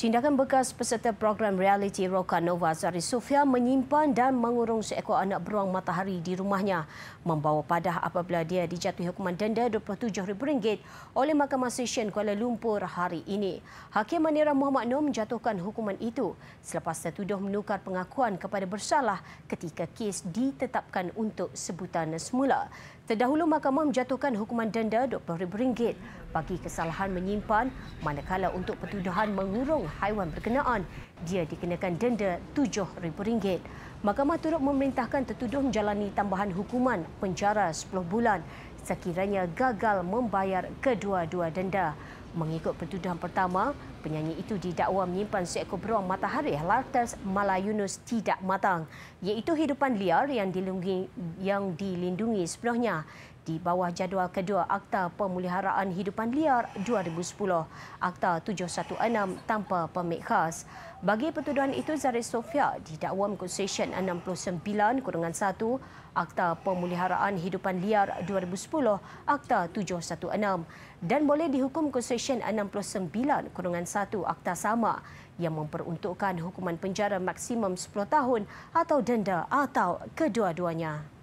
Tindakan bekas peserta program reality Roka Nova Zari Sofia menyimpan dan mengurung seekor anak beruang matahari di rumahnya. Membawa padah apabila dia dijatuhi hukuman denda RM27,000 oleh Mahkamah Session Kuala Lumpur hari ini. Hakim Manira Muhammad Noor menjatuhkan hukuman itu selepas tertuduh menukar pengakuan kepada bersalah ketika kes ditetapkan untuk sebutan semula. Terdahulu mahkamah menjatuhkan hukuman denda RM20 bagi kesalahan menyimpan manakala untuk pertuduhan mengurung haiwan berkenaan dia dikenakan denda RM7000. Mahkamah turut memerintahkan tertuduh menjalani tambahan hukuman penjara 10 bulan sekiranya gagal membayar kedua-dua denda. Mengikut pertuduhan pertama, Penyanyi itu didakwa menyimpan seekor beruang matahari Lartes Malayunus tidak matang, iaitu hidupan liar yang dilindungi, yang dilindungi sepenuhnya di bawah jadual kedua Akta Pemuliharaan Hidupan Liar 2010, Akta 716 tanpa pemik khas. Bagi pertuduhan itu, Zaris Sofia didakwa mengikut Sesyen 69 1 Akta Pemuliharaan Hidupan Liar 2010, Akta 716 dan boleh dihukum mengikut Sesyen 69 kurangan satu Akta Sama yang memperuntukkan hukuman penjara maksimum 10 tahun atau denda atau kedua-duanya.